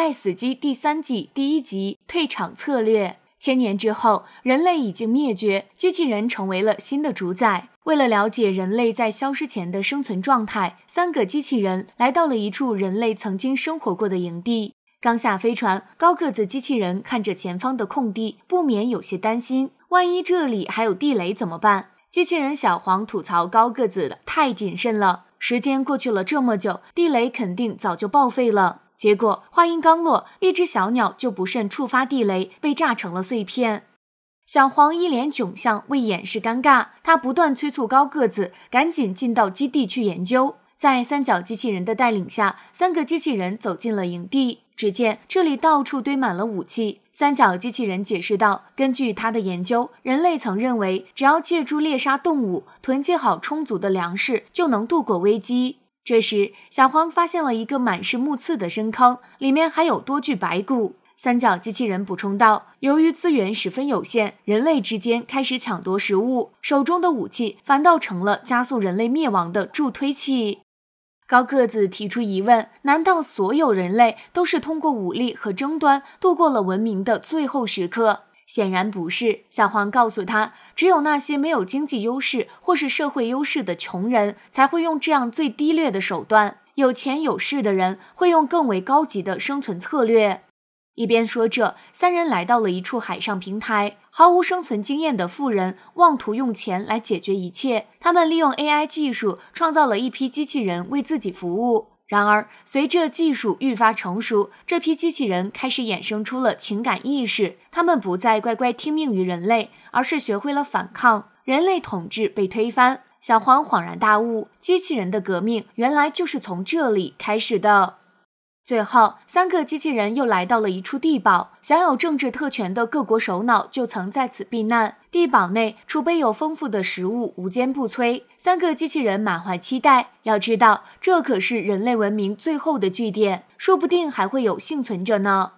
《爱死机》第三季第一集退场策略。千年之后，人类已经灭绝，机器人成为了新的主宰。为了了解人类在消失前的生存状态，三个机器人来到了一处人类曾经生活过的营地。刚下飞船，高个子机器人看着前方的空地，不免有些担心：万一这里还有地雷怎么办？机器人小黄吐槽高个子太谨慎了。时间过去了这么久，地雷肯定早就报废了。结果话音刚落，一只小鸟就不慎触发地雷，被炸成了碎片。小黄一脸窘相，为掩饰尴尬，他不断催促高个子赶紧进到基地去研究。在三角机器人的带领下，三个机器人走进了营地。只见这里到处堆满了武器。三角机器人解释道：“根据他的研究，人类曾认为只要借助猎杀动物，囤积好充足的粮食，就能度过危机。”这时，小黄发现了一个满是木刺的深坑，里面还有多具白骨。三角机器人补充道：“由于资源十分有限，人类之间开始抢夺食物，手中的武器反倒成了加速人类灭亡的助推器。”高个子提出疑问：“难道所有人类都是通过武力和争端度过了文明的最后时刻？”显然不是。小黄告诉他，只有那些没有经济优势或是社会优势的穷人，才会用这样最低劣的手段。有钱有势的人会用更为高级的生存策略。一边说着，三人来到了一处海上平台。毫无生存经验的富人妄图用钱来解决一切。他们利用 AI 技术创造了一批机器人为自己服务。然而，随着技术愈发成熟，这批机器人开始衍生出了情感意识。他们不再乖乖听命于人类，而是学会了反抗。人类统治被推翻，小黄恍然大悟：机器人的革命原来就是从这里开始的。最后，三个机器人又来到了一处地堡，享有政治特权的各国首脑就曾在此避难。地堡内储备有丰富的食物，无坚不摧。三个机器人满怀期待，要知道，这可是人类文明最后的据点，说不定还会有幸存者呢。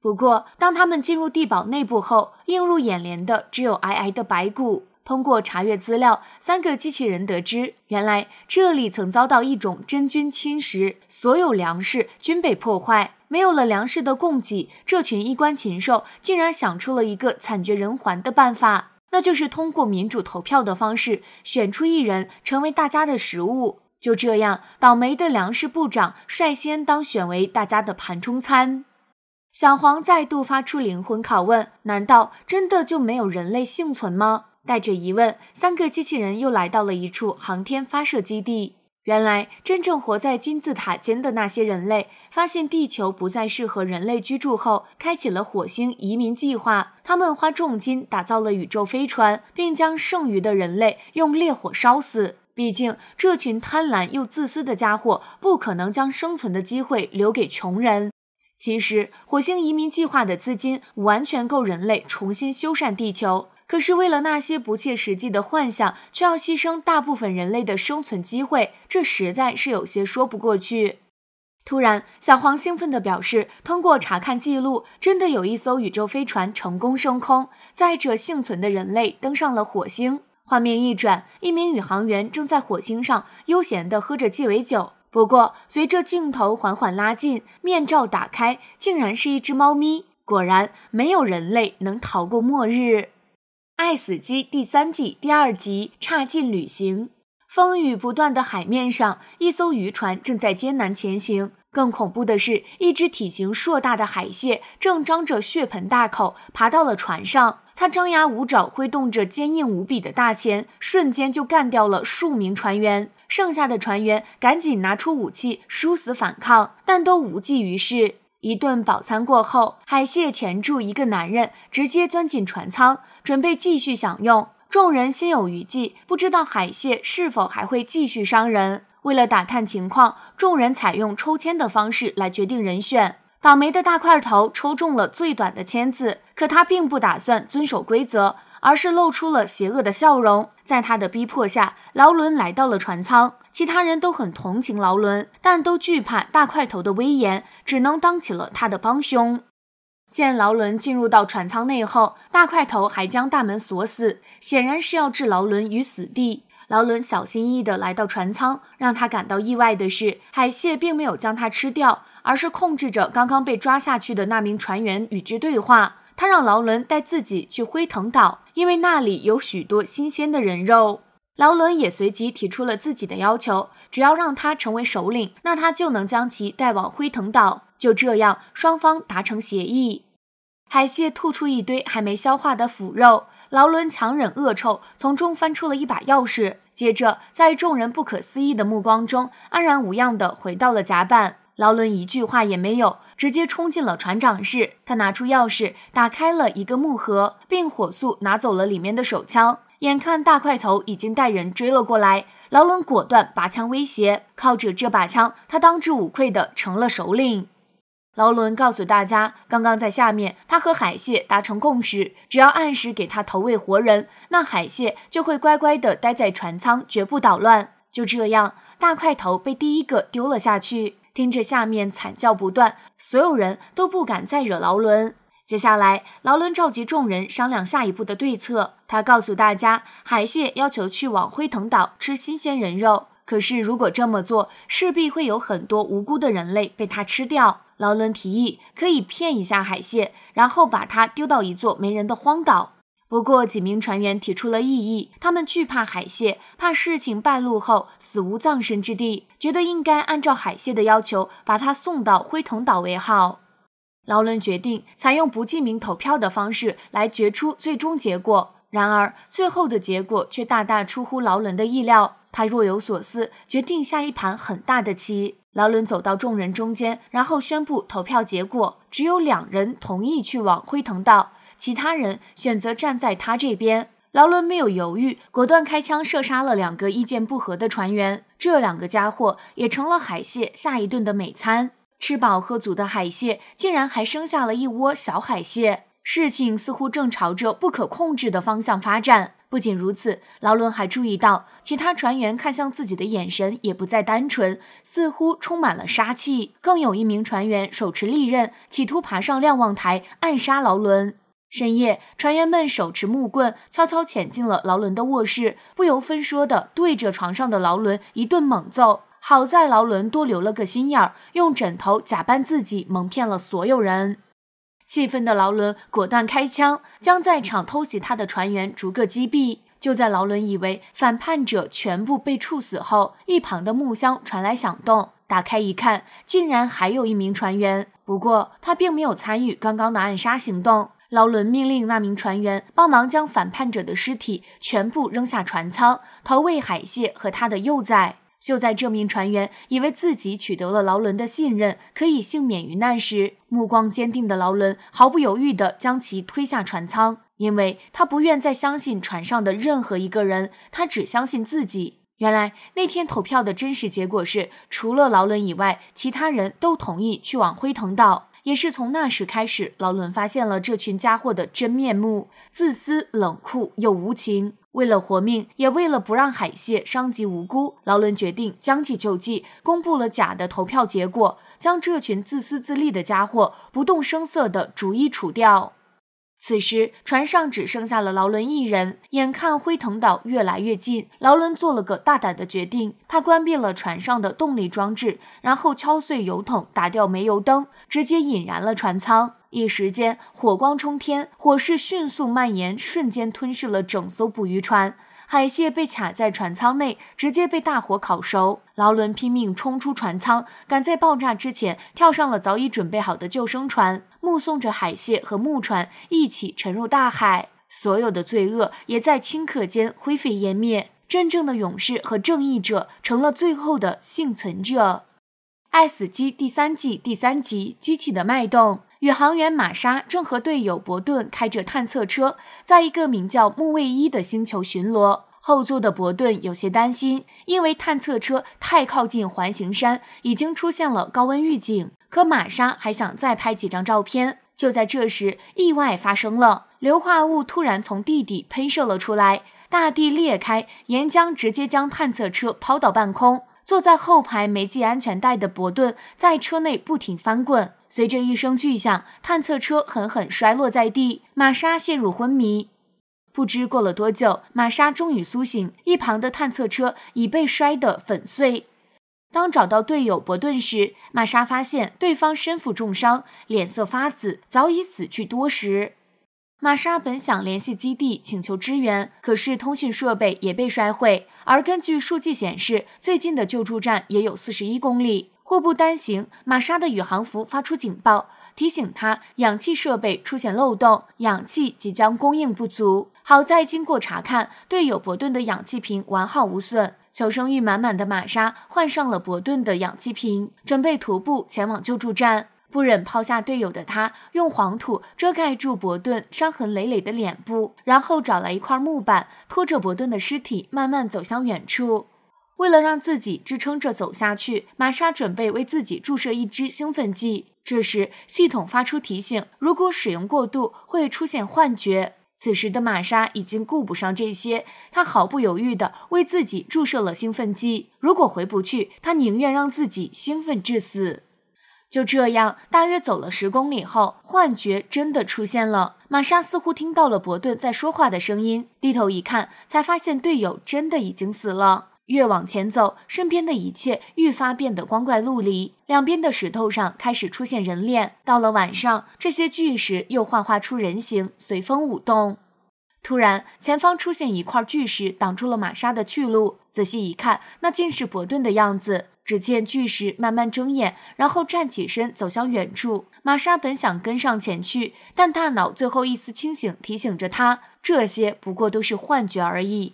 不过，当他们进入地堡内部后，映入眼帘的只有皑皑的白骨。通过查阅资料，三个机器人得知，原来这里曾遭到一种真菌侵蚀，所有粮食均被破坏。没有了粮食的供给，这群衣冠禽兽竟然想出了一个惨绝人寰的办法，那就是通过民主投票的方式选出一人成为大家的食物。就这样，倒霉的粮食部长率先当选为大家的盘中餐。小黄再度发出灵魂拷问：难道真的就没有人类幸存吗？带着疑问，三个机器人又来到了一处航天发射基地。原来，真正活在金字塔尖的那些人类，发现地球不再适合人类居住后，开启了火星移民计划。他们花重金打造了宇宙飞船，并将剩余的人类用烈火烧死。毕竟，这群贪婪又自私的家伙不可能将生存的机会留给穷人。其实，火星移民计划的资金完全够人类重新修缮地球。可是为了那些不切实际的幻想，却要牺牲大部分人类的生存机会，这实在是有些说不过去。突然，小黄兴奋地表示，通过查看记录，真的有一艘宇宙飞船成功升空，载着幸存的人类登上了火星。画面一转，一名宇航员正在火星上悠闲地喝着鸡尾酒。不过，随着镜头缓缓拉近，面罩打开，竟然是一只猫咪。果然，没有人类能逃过末日。《爱死机》第三季第二集《差劲旅行》：风雨不断的海面上，一艘渔船正在艰难前行。更恐怖的是，一只体型硕大的海蟹正张着血盆大口爬到了船上。它张牙舞爪，挥动着坚硬无比的大钳，瞬间就干掉了数名船员。剩下的船员赶紧拿出武器，殊死反抗，但都无济于事。一顿饱餐过后，海蟹钳住一个男人，直接钻进船舱，准备继续享用。众人心有余悸，不知道海蟹是否还会继续伤人。为了打探情况，众人采用抽签的方式来决定人选。倒霉的大块头抽中了最短的签子，可他并不打算遵守规则。而是露出了邪恶的笑容。在他的逼迫下，劳伦来到了船舱。其他人都很同情劳伦，但都惧怕大块头的威严，只能当起了他的帮凶。见劳伦进入到船舱内后，大块头还将大门锁死，显然是要置劳伦于死地。劳伦小心翼翼地来到船舱，让他感到意外的是，海蟹并没有将他吃掉，而是控制着刚刚被抓下去的那名船员与之对话。他让劳伦带自己去辉腾岛，因为那里有许多新鲜的人肉。劳伦也随即提出了自己的要求，只要让他成为首领，那他就能将其带往辉腾岛。就这样，双方达成协议。海蟹吐出一堆还没消化的腐肉，劳伦强忍恶臭，从中翻出了一把钥匙，接着在众人不可思议的目光中，安然无恙地回到了甲板。劳伦一句话也没有，直接冲进了船长室。他拿出钥匙，打开了一个木盒，并火速拿走了里面的手枪。眼看大块头已经带人追了过来，劳伦果断拔枪威胁。靠着这把枪，他当之无愧的成了首领。劳伦告诉大家，刚刚在下面，他和海蟹达成共识，只要按时给他投喂活人，那海蟹就会乖乖的待在船舱，绝不捣乱。就这样，大块头被第一个丢了下去。听着下面惨叫不断，所有人都不敢再惹劳伦。接下来，劳伦召集众人商量下一步的对策。他告诉大家，海蟹要求去往辉腾岛吃新鲜人肉，可是如果这么做，势必会有很多无辜的人类被他吃掉。劳伦提议可以骗一下海蟹，然后把它丢到一座没人的荒岛。不过，几名船员提出了异议，他们惧怕海蟹，怕事情败露后死无葬身之地，觉得应该按照海蟹的要求，把他送到辉腾岛为好。劳伦决定采用不记名投票的方式来决出最终结果。然而，最后的结果却大大出乎劳伦的意料。他若有所思，决定下一盘很大的棋。劳伦走到众人中间，然后宣布投票结果：只有两人同意去往辉腾岛。其他人选择站在他这边，劳伦没有犹豫，果断开枪射杀了两个意见不合的船员。这两个家伙也成了海蟹下一顿的美餐。吃饱喝足的海蟹竟然还生下了一窝小海蟹，事情似乎正朝着不可控制的方向发展。不仅如此，劳伦还注意到其他船员看向自己的眼神也不再单纯，似乎充满了杀气。更有一名船员手持利刃，企图爬上瞭望台暗杀劳伦。深夜，船员们手持木棍，悄悄潜进了劳伦的卧室，不由分说地对着床上的劳伦一顿猛揍。好在劳伦多留了个心眼儿，用枕头假扮自己，蒙骗了所有人。气愤的劳伦果断开枪，将在场偷袭他的船员逐个击毙。就在劳伦以为反叛者全部被处死后，一旁的木箱传来响动，打开一看，竟然还有一名船员。不过他并没有参与刚刚的暗杀行动。劳伦命令那名船员帮忙将反叛者的尸体全部扔下船舱，投喂海蟹和他的幼崽。就在这名船员以为自己取得了劳伦的信任，可以幸免于难时，目光坚定的劳伦毫不犹豫地将其推下船舱，因为他不愿再相信船上的任何一个人，他只相信自己。原来那天投票的真实结果是，除了劳伦以外，其他人都同意去往辉腾岛。也是从那时开始，劳伦发现了这群家伙的真面目：自私、冷酷又无情。为了活命，也为了不让海蟹伤及无辜，劳伦决定将计就计，公布了假的投票结果，将这群自私自利的家伙不动声色地逐一除掉。此时，船上只剩下了劳伦一人。眼看辉腾岛越来越近，劳伦做了个大胆的决定，他关闭了船上的动力装置，然后敲碎油桶，打掉煤油灯，直接引燃了船舱。一时间，火光冲天，火势迅速蔓延，瞬间吞噬了整艘捕鱼船。海蟹被卡在船舱内，直接被大火烤熟。劳伦拼命冲出船舱，赶在爆炸之前跳上了早已准备好的救生船，目送着海蟹和木船一起沉入大海。所有的罪恶也在顷刻间灰飞烟灭。真正的勇士和正义者成了最后的幸存者。《爱死机》第三季第三集《机器的脉动》。宇航员玛莎正和队友伯顿开着探测车，在一个名叫木卫一的星球巡逻。后座的伯顿有些担心，因为探测车太靠近环形山，已经出现了高温预警。可玛莎还想再拍几张照片。就在这时，意外发生了：硫化物突然从地底喷射了出来，大地裂开，岩浆直接将探测车抛到半空。坐在后排没系安全带的伯顿在车内不停翻滚。随着一声巨响，探测车狠狠摔落在地，玛莎陷入昏迷。不知过了多久，玛莎终于苏醒，一旁的探测车已被摔得粉碎。当找到队友伯顿时，玛莎发现对方身负重伤，脸色发紫，早已死去多时。玛莎本想联系基地请求支援，可是通讯设备也被摔坏，而根据数据显示，最近的救助站也有四十一公里。祸不单行，玛莎的宇航服发出警报，提醒他氧气设备出现漏洞，氧气即将供应不足。好在经过查看，队友伯顿的氧气瓶完好无损。求生欲满满的玛莎换上了伯顿的氧气瓶，准备徒步前往救助站。不忍抛下队友的他，用黄土遮盖住伯顿伤痕累累的脸部，然后找来一块木板，拖着伯顿的尸体慢慢走向远处。为了让自己支撑着走下去，玛莎准备为自己注射一支兴奋剂。这时，系统发出提醒，如果使用过度会出现幻觉。此时的玛莎已经顾不上这些，她毫不犹豫地为自己注射了兴奋剂。如果回不去，她宁愿让自己兴奋致死。就这样，大约走了十公里后，幻觉真的出现了。玛莎似乎听到了伯顿在说话的声音，低头一看，才发现队友真的已经死了。越往前走，身边的一切愈发变得光怪陆离。两边的石头上开始出现人脸。到了晚上，这些巨石又幻化出人形，随风舞动。突然，前方出现一块巨石，挡住了玛莎的去路。仔细一看，那竟是伯顿的样子。只见巨石慢慢睁眼，然后站起身，走向远处。玛莎本想跟上前去，但大脑最后一丝清醒提醒着她：这些不过都是幻觉而已。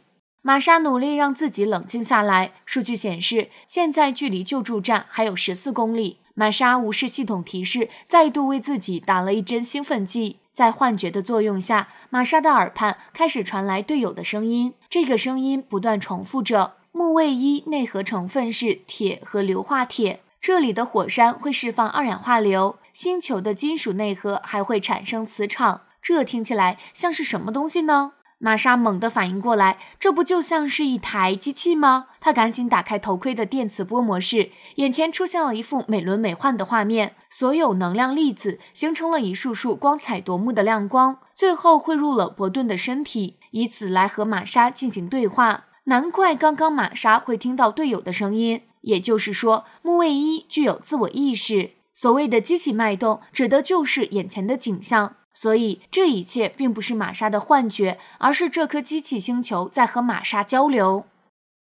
玛莎努力让自己冷静下来。数据显示，现在距离救助站还有十四公里。玛莎无视系统提示，再度为自己打了一针兴奋剂。在幻觉的作用下，玛莎的耳畔开始传来队友的声音。这个声音不断重复着：“木卫一内核成分是铁和硫化铁，这里的火山会释放二氧化硫，星球的金属内核还会产生磁场。”这听起来像是什么东西呢？玛莎猛地反应过来，这不就像是一台机器吗？她赶紧打开头盔的电磁波模式，眼前出现了一幅美轮美奂的画面，所有能量粒子形成了一束束光彩夺目的亮光，最后汇入了伯顿的身体，以此来和玛莎进行对话。难怪刚刚玛莎会听到队友的声音，也就是说，木卫一具有自我意识。所谓的机器脉动，指的就是眼前的景象。所以这一切并不是玛莎的幻觉，而是这颗机器星球在和玛莎交流。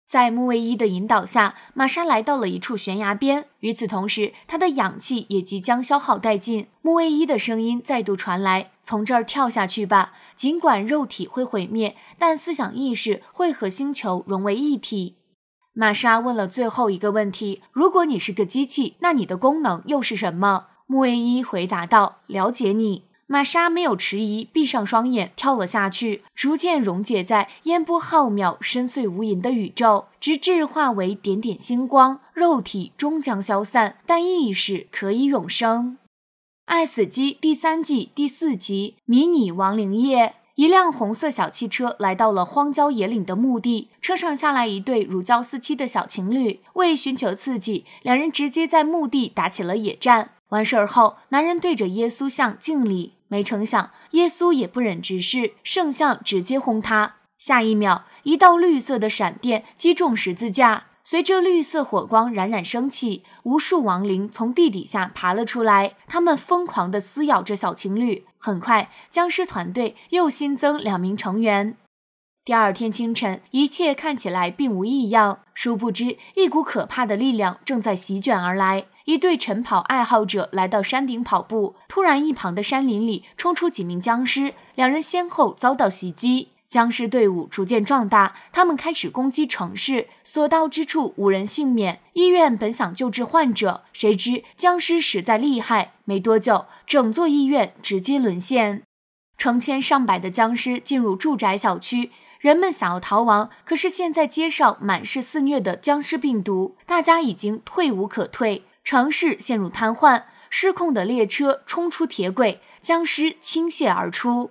在木卫一的引导下，玛莎来到了一处悬崖边。与此同时，她的氧气也即将消耗殆尽。木卫一的声音再度传来：“从这儿跳下去吧，尽管肉体会毁灭，但思想意识会和星球融为一体。”玛莎问了最后一个问题：“如果你是个机器，那你的功能又是什么？”木卫一回答道：“了解你。”玛莎没有迟疑，闭上双眼跳了下去，逐渐溶解在烟波浩渺、深邃无垠的宇宙，直至化为点点星光。肉体终将消散，但意识可以永生。《爱死机》第三季第四集《迷你亡灵夜》，一辆红色小汽车来到了荒郊野岭的墓地，车上下来一对如胶似漆的小情侣。为寻求刺激，两人直接在墓地打起了野战。完事儿后，男人对着耶稣像敬礼，没成想耶稣也不忍直视，圣像直接轰塌。下一秒，一道绿色的闪电击中十字架，随着绿色火光冉冉升起，无数亡灵从地底下爬了出来，他们疯狂的撕咬着小情侣。很快，僵尸团队又新增两名成员。第二天清晨，一切看起来并无异样。殊不知，一股可怕的力量正在席卷而来。一对晨跑爱好者来到山顶跑步，突然，一旁的山林里冲出几名僵尸，两人先后遭到袭击。僵尸队伍逐渐壮大，他们开始攻击城市，所到之处无人幸免。医院本想救治患者，谁知僵尸实在厉害，没多久，整座医院直接沦陷。成千上百的僵尸进入住宅小区。人们想要逃亡，可是现在街上满是肆虐的僵尸病毒，大家已经退无可退，城市陷入瘫痪，失控的列车冲出铁轨，僵尸倾泻而出，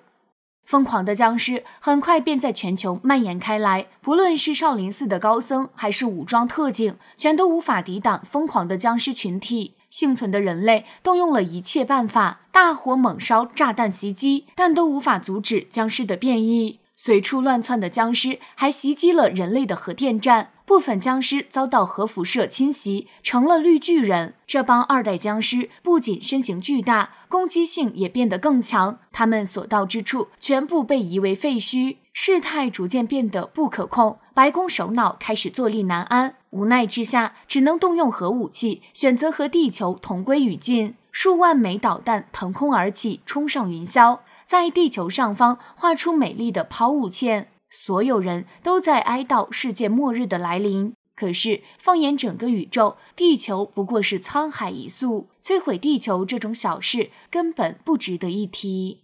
疯狂的僵尸很快便在全球蔓延开来。不论是少林寺的高僧，还是武装特警，全都无法抵挡疯狂的僵尸群体。幸存的人类动用了一切办法，大火猛烧，炸弹袭击，但都无法阻止僵尸的变异。随处乱窜的僵尸还袭击了人类的核电站，部分僵尸遭到核辐射侵袭，成了绿巨人。这帮二代僵尸不仅身形巨大，攻击性也变得更强。他们所到之处，全部被夷为废墟，事态逐渐变得不可控。白宫首脑开始坐立难安，无奈之下，只能动用核武器，选择和地球同归于尽。数万枚导弹腾空而起，冲上云霄。在地球上方画出美丽的抛物线，所有人都在哀悼世界末日的来临。可是，放眼整个宇宙，地球不过是沧海一粟，摧毁地球这种小事根本不值得一提。